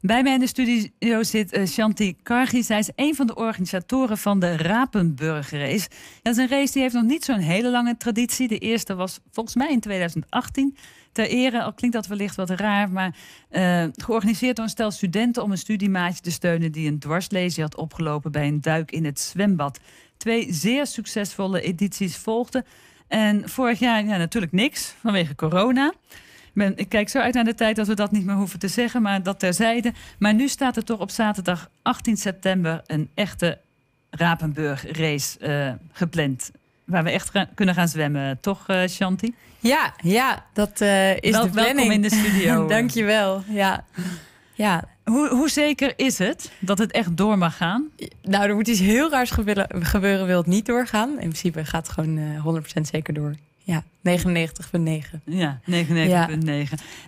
Bij mij in de studio zit eh, Shanti Kargi. Zij is een van de organisatoren van de Rapenburg Race. Dat is een race die heeft nog niet zo'n hele lange traditie. De eerste was volgens mij in 2018. Ter ere, al klinkt dat wellicht wat raar, maar eh, georganiseerd door een stel studenten om een studiemaatje te steunen die een dwarslesie had opgelopen bij een duik in het zwembad. Twee zeer succesvolle edities volgden. En vorig jaar ja, natuurlijk niks vanwege corona ik kijk zo uit naar de tijd dat we dat niet meer hoeven te zeggen, maar dat terzijde. Maar nu staat er toch op zaterdag 18 september een echte Rapenburg-race eh, gepland. Waar we echt kunnen gaan zwemmen, toch, uh, Shanti? Ja, ja, dat eh, is Wel, de planning. Welkom in de studio. Dankjewel. Ja. Ja. Hoe, hoe, zeker is het dat het echt door mag gaan? Nou, er moet iets heel raars gebeuren, gebeuren wil het niet doorgaan. In principe gaat het gewoon 100% zeker door. Ja, 99,9. Ja, 99,9.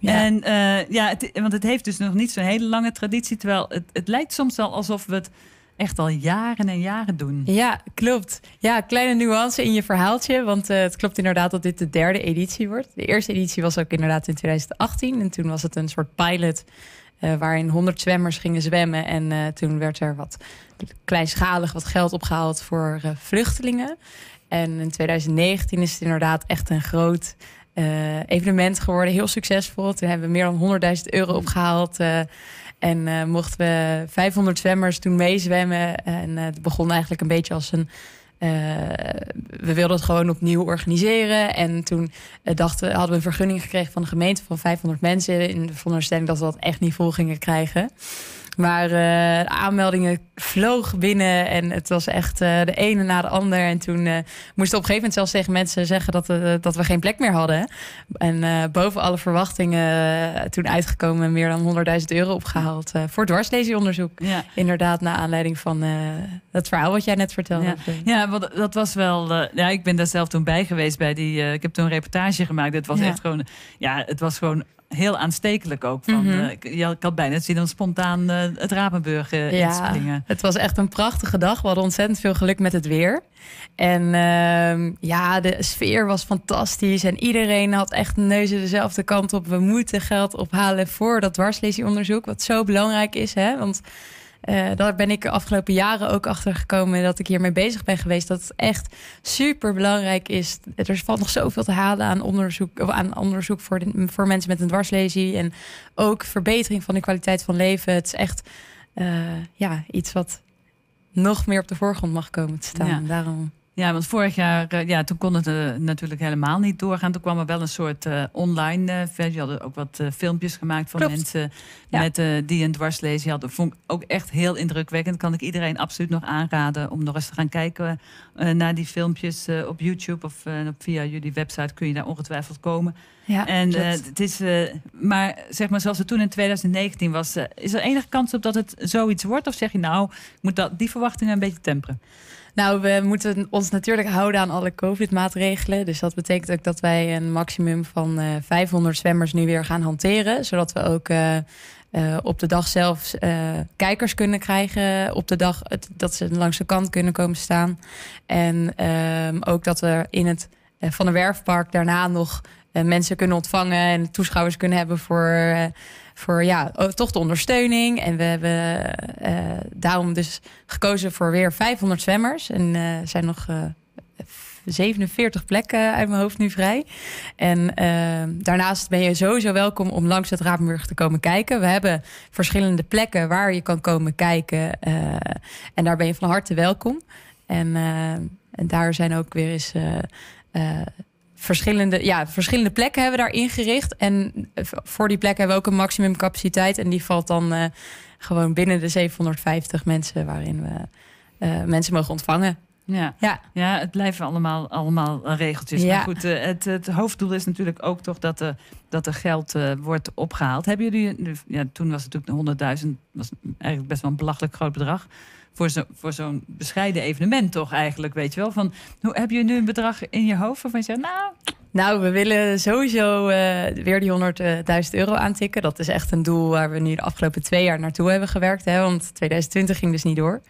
En eh, ja, het, want het heeft dus nog niet zo'n hele lange traditie. Terwijl het, het lijkt soms wel alsof we het echt al jaren en jaren doen. Ja, klopt. Ja, kleine nuance in je verhaaltje. Want eh, het klopt inderdaad dat dit de derde editie wordt. De eerste editie was ook inderdaad in 2018. En toen was het een soort pilot. Eh, waarin 100 zwemmers gingen zwemmen. En toen werd er wat kleinschalig wat geld opgehaald voor vluchtelingen. En in 2019 is het inderdaad echt een groot eh, evenement geworden. Heel succesvol. Toen hebben we meer dan 100.000 euro opgehaald. Eh, en eh, mochten we 500 zwemmers toen meezwemmen. En het begon eigenlijk een beetje als een. we wilden het gewoon opnieuw organiseren. En toen dachten we, hadden we een vergunning gekregen van de gemeente van 500 mensen. In de veronderstelling dat we dat echt niet vol gingen krijgen. Maar uh, aanmeldingen vloog binnen en het was echt eh, de ene na de ander. En toen eh, moesten op een gegeven moment zelfs tegen mensen zeggen dat, we, dat we geen plek meer hadden. En boven alle verwachtingen toen uitgekomen meer dan 100.000 euro opgehaald voor dwarsleesonderzoek. Inderdaad, na aanleiding van dat verhaal wat jij net vertelde. Ja, ja dat was wel... ja, ik ben daar zelf toen bij geweest bij die... ik heb toen een reportage gemaakt. Het was echt gewoon... Ja, het was gewoon heel aanstekelijk ook. Van, mhm. eh, ik, ik had bijna het zin om spontaan eh, het Rapenburg uh, ja, Het was echt een prachtige dag. We hadden ontzettend veel geluk met het weer. En ehm, ja, de sfeer was fantastisch. En iedereen had echt neuzen dezelfde kant op. We moeten geld ophalen voor dat dwarsleesonderzoek. Wat zo belangrijk is, hè? Want eh, daar ben ik de afgelopen jaren ook achter gekomen dat ik hiermee bezig ben geweest. Dat het echt super belangrijk is. Er valt nog zoveel te halen aan onderzoek, of aan onderzoek voor, voor mensen met een dwarslesie. En ook verbetering van de kwaliteit van leven. Het is echt eh, ja, iets wat nog meer op de voorgrond mag komen te staan. Daarom ja, want vorig jaar, eh, ja, toen kon het eh, natuurlijk helemaal niet doorgaan. Toen kwam er wel een soort eh, online uh, versie. Je hadden ook wat filmpjes gemaakt van mensen met, die een dwarslezen hadden. Vond ik ook echt heel indrukwekkend. Kan ik iedereen absoluut nog aanraden om nog eens te gaan kijken naar die filmpjes op YouTube of via jullie website kun je daar ongetwijfeld komen. Ja, en het is, maar zeg maar, zoals het toen in 2019 was, is er enige kans op dat het zoiets wordt? Of zeg je nou, ik moet dat, die verwachtingen een beetje temperen? Nou, we moeten ons natuurlijk houden aan alle COVID-maatregelen. Dus dat betekent ook dat wij een maximum van 500 eh, zwemmers nu weer gaan hanteren. Zodat we ook eh, eh, op de dag zelf kijkers kunnen krijgen. Op de dag dat ze langs de kant kunnen komen staan. En ehm, ook dat we in het Van der Werfpark daarna nog mensen kunnen ontvangen. En toeschouwers kunnen hebben voor voor ja, oh, toch de ondersteuning. En we hebben eh, daarom dus gekozen voor weer 500 zwemmers. En eh, er zijn nog 47 eh, plekken uit mijn hoofd nu vrij. En daarnaast ben je sowieso welkom om langs het Rabenburg te komen kijken. We hebben verschillende plekken waar je kan komen kijken. en daar ben je van harte welkom. En, en daar zijn ook weer eens verschillende, ja, verschillende plekken hebben we daar ingericht. En eh, voor die plekken hebben we ook een maximum capaciteit. En die valt dan eh, gewoon binnen de 750 mensen waarin we eh, mensen mogen ontvangen. Ja. Ja. ja, het blijven allemaal, allemaal regeltjes. Maar goed, het, het hoofddoel is natuurlijk ook toch dat er, dat er geld wordt opgehaald. Hebben jullie, ja, toen was het natuurlijk 100.000, was eigenlijk best wel een belachelijk groot bedrag voor, voor zo'n bescheiden evenement toch eigenlijk, weet je wel. Van, hoe, heb je nu een bedrag in je hoofd waarvan je nou... Nou, we willen sowieso eh, weer die 100.000 eh, euro aantikken. Dat is echt een doel waar we nu de afgelopen twee jaar naartoe hebben gewerkt. Hè, want 2020 ging dus niet door.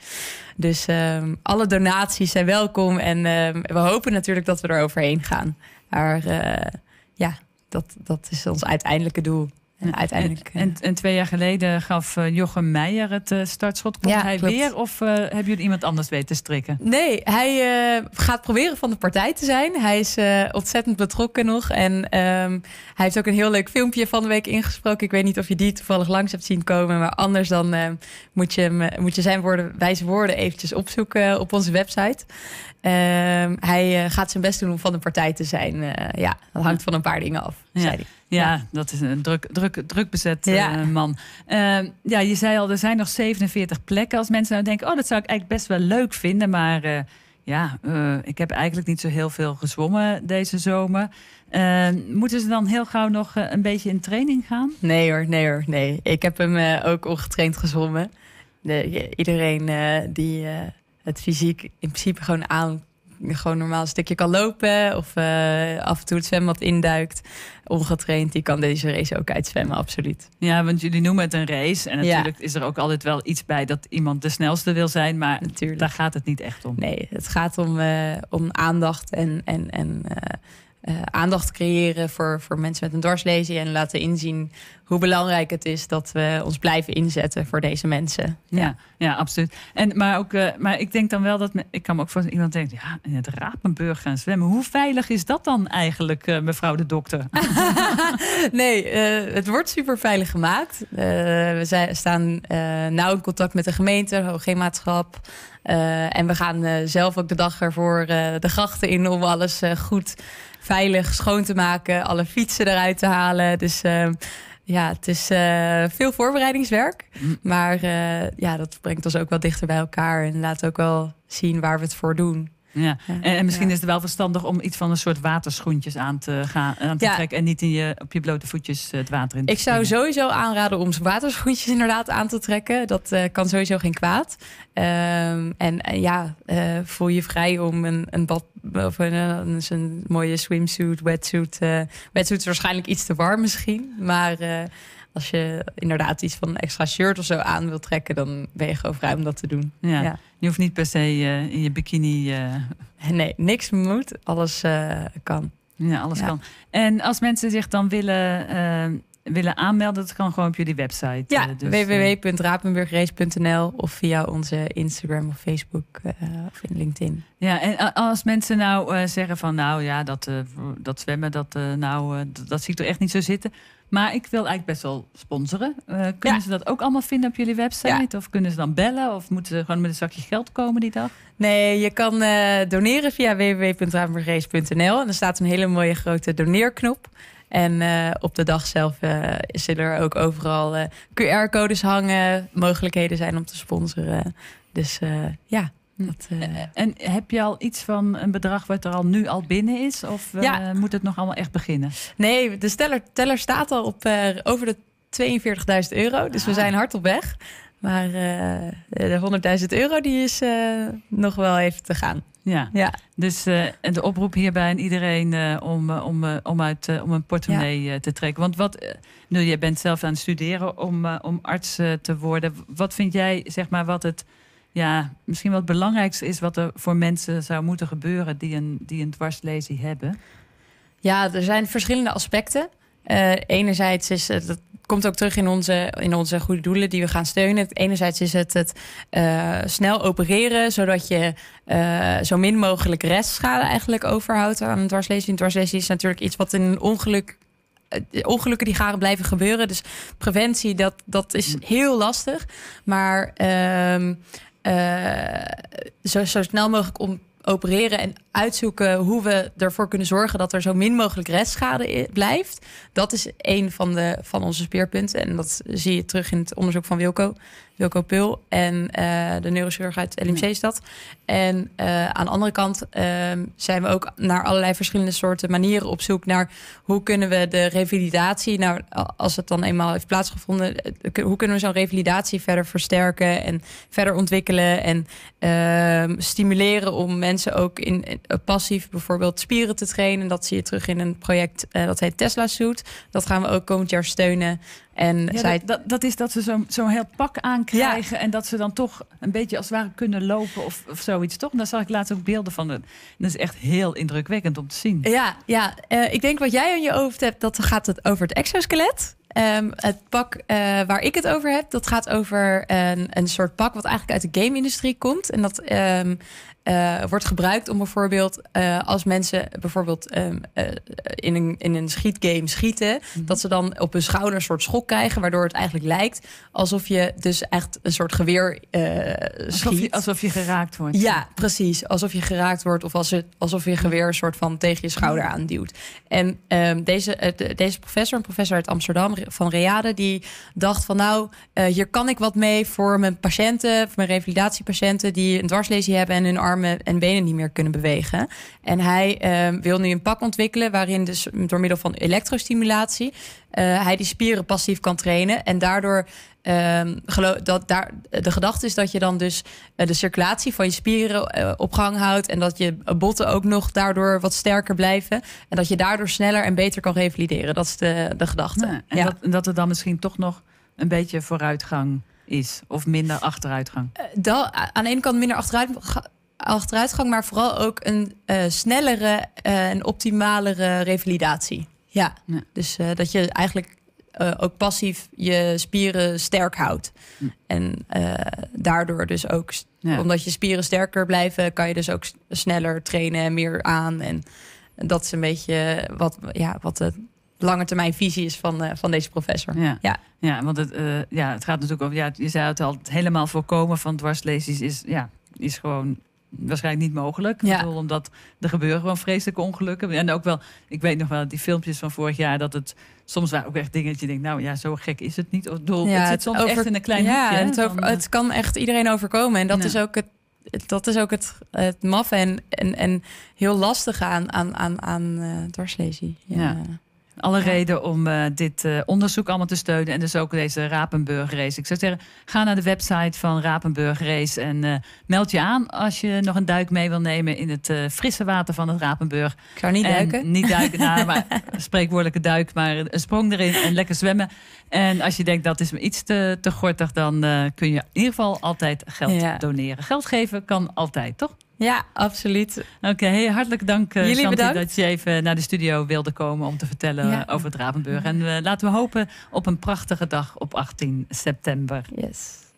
Dus ehm, alle donaties zijn welkom. En ehm, we hopen natuurlijk dat we er overheen gaan. Maar eh, ja, dat, dat is ons uiteindelijke doel. Eh, en twee jaar geleden gaf eh, Jochem Meijer het eh, startschot. Komt hij weer of uh, hebben jullie iemand anders weten strikken? Nee, hij gaat proberen van de partij te zijn. Hij is ontzettend betrokken nog. En ehm, hij heeft ook een heel leuk filmpje van de week ingesproken. Ik weet niet of je die toevallig langs hebt zien komen. Maar anders dan ehm, moet, je moet je zijn woorden, wijze woorden eventjes opzoeken op onze website. Ehm, hij gaat zijn best doen om van de partij te zijn. ja, dat hangt van een paar dingen af ja. Ja, dat is een druk, druk, druk eh, man. Ehm, ja, je zei al, er zijn nog 47 plekken. Als mensen nou denken, oh, dat zou ik eigenlijk best wel leuk vinden. Maar eh, ja, eh, ik heb eigenlijk niet zo heel veel gezwommen deze zomer. Ehm, moeten ze dan heel gauw nog een beetje in training gaan? Nee hoor, nee hoor, nee. Ik heb hem ook ongetraind gezwommen. iedereen die het fysiek in principe gewoon aan gewoon normaal een stukje kan lopen of eh, af en toe het zwembad induikt, ongetraind, die kan deze race ook uitzwemmen, absoluut. Ja, want jullie noemen het een race en natuurlijk is er ook altijd wel iets bij dat iemand de snelste wil zijn, maar natuurlijk. daar gaat het niet echt om. Nee, het gaat om, eh, om aandacht en, en, en eh, eh, aandacht creëren voor, voor mensen met een dwarslezing. En laten inzien hoe belangrijk het is dat we ons blijven inzetten voor deze mensen. Ja, ja, absoluut. En, maar, ook, eh, maar ik denk dan wel dat. ik kan me ook voor iemand denken. ja, in het Rapenburg gaan zwemmen. Hoe veilig is dat dan eigenlijk, eh, mevrouw de dokter? nee, het wordt super veilig gemaakt. we zijn, staan nauw in contact met de gemeente, hoogheemmaatschap. en we gaan zelf ook de dag ervoor de grachten in om alles goed veilig schoon te maken, alle fietsen eruit te halen. Dus eh, ja, het is eh, veel voorbereidingswerk. Mm. Maar eh, ja, dat brengt ons ook wel dichter bij elkaar en laat ook wel zien waar we het voor doen. Ja. En, misschien is het wel verstandig om iets van een soort waterschoentjes aan te, gaan, aan te trekken. En niet in je, op je blote voetjes eh, het water in te Ik zou sowieso aanraden om waterschoentjes inderdaad aan te trekken. Dat eh, kan sowieso geen kwaad. Ehm, en eh, ja, voel je vrij om een, een bad of een, een, een mooie swimsuit, wetsuit. wetsuit is waarschijnlijk iets te warm misschien. Maar als je inderdaad iets van een extra shirt of zo aan wil trekken, dan ben je gewoon vrij om dat te doen. Ja. Je hoeft niet per se eh, in je bikini. Eh, nee, niks moet, alles eh, kan. Ja, alles kan. En als mensen zich dan willen, willen aanmelden, dat kan gewoon op jullie website. Ja, dus, www.rapenburgrace.nl of via onze Instagram of Facebook of in LinkedIn. Ja, en als mensen nou zeggen van nou ja, dat, dat zwemmen, dat, nou, dat, dat zie ik toch echt niet zo zitten. Maar ik wil eigenlijk best wel sponsoren. Eh, kunnen ze dat ook allemaal vinden op jullie website? Of kunnen ze dan bellen? Of moeten ze gewoon met een zakje geld komen die dag? Nee, je kan eh, doneren via www.raamburgrace.nl. En er staat een hele mooie grote doneerknop. En eh, op de dag zelf zullen er ook overal QR-codes hangen. Mogelijkheden zijn om te sponsoren. Dus ja, dat, eh, En heb je al iets van een bedrag wat er al nu al binnen is? Of eh, moet het nog allemaal echt beginnen? Nee, de teller, teller staat al op eh, over de 42.000 euro. Dus we ah. zijn hard op weg. Maar de 100.000 euro die is nog wel even te gaan. Ja. ja. Dus uh, de oproep hierbij aan iedereen om, om, om, uit, om een portemonnee te trekken. Want wat, nu, jij bent zelf aan het studeren om, om arts te worden. Wat vind jij, zeg maar, wat het ja, misschien wat het belangrijkste is wat er voor mensen zou moeten gebeuren die een, die een dwarslesie hebben? Ja, er zijn verschillende aspecten. Eh, enerzijds is het, dat komt ook terug in onze, in onze goede doelen die we gaan steunen. Enerzijds is het het eh, snel opereren, zodat je eh, zo min mogelijk restschade eigenlijk overhoudt aan een dwarslesie. Een dwarslesie is natuurlijk iets wat in een ongeluk ongelukken die gaan blijven gebeuren. Dus preventie, dat, dat is mm. heel lastig. Maar ehm eh, zo, zo snel mogelijk om opereren en uitzoeken hoe we ervoor kunnen zorgen dat er zo min mogelijk restschade blijft. Dat is een van, de, van onze speerpunten. En dat zie je terug in het onderzoek van Wilco. Wilco Pul en eh, de neurochirurg uit LMC is dat. En eh, aan de andere kant ehm, zijn we ook naar allerlei verschillende soorten manieren op zoek naar hoe kunnen we de revalidatie, nou, als het dan eenmaal heeft plaatsgevonden, eh, hoe kunnen we zo'n revalidatie verder versterken en verder ontwikkelen en ehm, stimuleren om mensen ook in, passief bijvoorbeeld spieren te trainen. Dat zie je terug in een project dat heet Tesla Suit. Dat gaan we ook komend jaar steunen en ja, dat, dat, is dat ze zo'n zo heel pak aankrijgen en dat ze dan toch een beetje als het ware kunnen lopen of, of zoiets, toch? daar zag ik laatst ook beelden van. dat is echt heel indrukwekkend om te zien. Ja, ja. Eh, ik denk wat jij in je hoofd hebt, dat gaat het over het exoskelet. Ehm, het pak eh, waar ik het over heb, dat gaat over een, een soort pak wat eigenlijk uit de game-industrie komt. En dat ehm, eh, wordt gebruikt om bijvoorbeeld eh, als mensen bijvoorbeeld ehm, in, een, in een schietgame schieten, mhm. dat ze dan op hun schouder een soort schok krijgen, waardoor het eigenlijk lijkt alsof je dus echt een soort geweer schiet. Alsof je, geraakt wordt. Ja, precies. Alsof je geraakt wordt of als het, alsof je geweer een soort van tegen je schouder aanduwt. En deze, deze professor, een professor uit Amsterdam, van Reade, die dacht van nou, eh, hier kan ik wat mee voor mijn patiënten, voor mijn revalidatiepatiënten die een dwarslesie hebben en hun armen en benen niet meer kunnen bewegen. En hij ehm, wil nu een pak ontwikkelen waarin dus door middel van elektrostimulatie uh, hij die spieren passief kan trainen. En daardoor ehm, dat daar, de gedachte is dat je dan dus eh, de circulatie van je spieren eh, op gang houdt. En dat je botten ook nog daardoor wat sterker blijven. En dat je daardoor sneller en beter kan revalideren. Dat is de, de gedachte. en dat, dat er dan misschien toch nog een beetje vooruitgang is. Of minder achteruitgang. aan de ene kant minder achteruit, achteruitgang. Maar vooral ook een snellere en optimalere revalidatie. Ja, dus eh, dat je eigenlijk eh, ook passief je spieren sterk houdt. Hm. En eh, daardoor dus ook, omdat je spieren sterker blijven, kan je dus ook sneller trainen en meer aan. En dat is een beetje wat, ja, wat de lange termijn visie is van, van deze professor. Ja, ja. ja want het, ja, het gaat natuurlijk over, ja, je zei het al, het helemaal voorkomen van dwarslesies is, ja, is gewoon waarschijnlijk niet mogelijk. omdat er gebeuren gewoon vreselijke ongelukken. En ook wel, ik weet nog wel, die filmpjes van vorig jaar, dat het soms waren ook echt dingen dat je denkt, nou ja, zo gek is het niet. Of, bedoel, het zit soms echt in een klein ja, hoekje, Het, het kan echt iedereen overkomen. En dat is ook het, dat is ook het, het maf en, en, en heel lastig aan, aan, aan, aan uh, ja alle reden om eh, dit eh, onderzoek allemaal te steunen. En dus ook deze Rapenburg Race. Ik zou zeggen, ga naar de website van Rapenburg Race en eh, meld je aan als je nog een duik mee wil nemen in het frisse water van het Rapenburg. Ik zou niet duiken. Niet duiken, nou, maar spreekwoordelijke duik, maar een sprong erin en lekker zwemmen. En als je denkt dat is me iets te, te gortig, dan kun je in ieder geval altijd geld doneren. Geld geven kan altijd, toch? Ja, absoluut. Oké, okay, hartelijk dank eh, Jullie Santi, dat je even naar de studio wilde komen om te vertellen over het En eh, laten we hopen op een prachtige dag op 18 september. Yes.